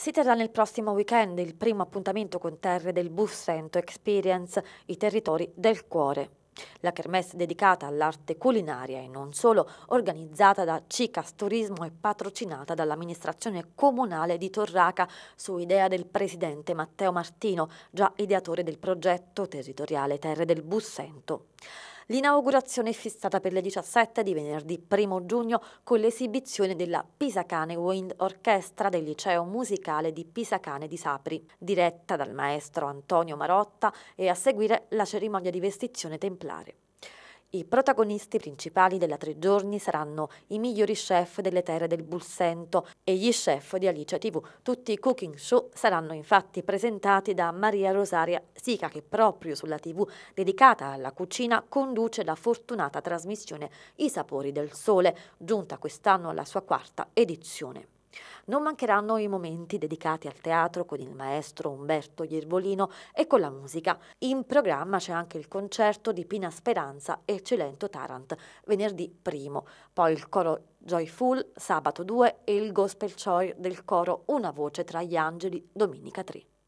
Si terrà nel prossimo weekend il primo appuntamento con Terre del Bussento Experience, i territori del cuore. La kermesse dedicata all'arte culinaria e non solo, organizzata da Cicas Turismo e patrocinata dall'amministrazione comunale di Torraca su idea del presidente Matteo Martino, già ideatore del progetto territoriale Terre del Bussento. L'inaugurazione è fissata per le 17 di venerdì 1 giugno con l'esibizione della Pisacane Wind Orchestra del liceo musicale di Pisacane di Sapri, diretta dal maestro Antonio Marotta e a seguire la cerimonia di vestizione templare. I protagonisti principali della tre giorni saranno i migliori chef delle terre del Bulsento e gli chef di Alice TV. Tutti i cooking show saranno infatti presentati da Maria Rosaria Sica che proprio sulla TV dedicata alla cucina conduce la fortunata trasmissione I sapori del sole, giunta quest'anno alla sua quarta edizione. Non mancheranno i momenti dedicati al teatro con il maestro Umberto Iervolino e con la musica. In programma c'è anche il concerto di Pina Speranza e Cilento Tarant, venerdì primo, poi il coro Joyful sabato 2 e il gospel choir del coro Una voce tra gli angeli domenica 3.